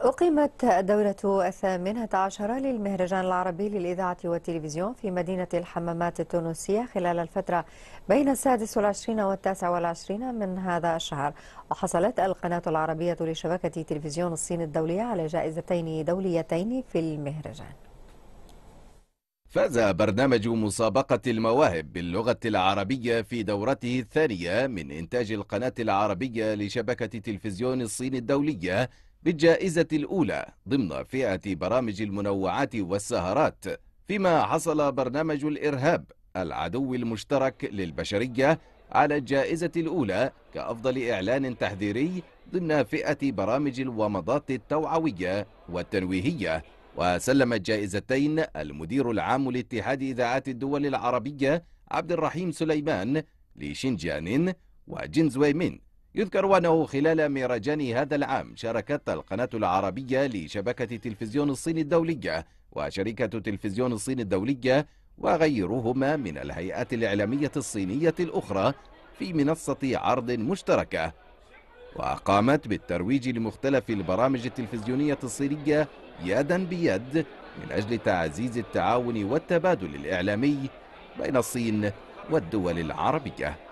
أقيمت الدورة الثامنة عشرة للمهرجان العربي للإذاعة والتلفزيون في مدينة الحمامات التونسية خلال الفترة بين السادس والعشرين والتاسع والعشرين من هذا الشهر وحصلت القناة العربية لشبكة تلفزيون الصين الدولية على جائزتين دوليتين في المهرجان فاز برنامج مسابقة المواهب باللغة العربية في دورته الثانية من إنتاج القناة العربية لشبكة تلفزيون الصين الدولية بالجائزة الأولى ضمن فئة برامج المنوعات والسهرات فيما حصل برنامج الإرهاب العدو المشترك للبشرية على الجائزة الأولى كأفضل إعلان تحذيري ضمن فئة برامج الومضات التوعوية والتنويهية وسلم الجائزتين المدير العام لاتحاد إذاعات الدول العربية عبد الرحيم سليمان لشينجيان وجينزويمين يذكر أنه خلال مهرجان هذا العام شاركت القناة العربية لشبكة تلفزيون الصين الدولية وشركة تلفزيون الصين الدولية وغيرهما من الهيئات الإعلامية الصينية الأخرى في منصة عرض مشتركة وقامت بالترويج لمختلف البرامج التلفزيونية الصينية يدا بيد من أجل تعزيز التعاون والتبادل الإعلامي بين الصين والدول العربية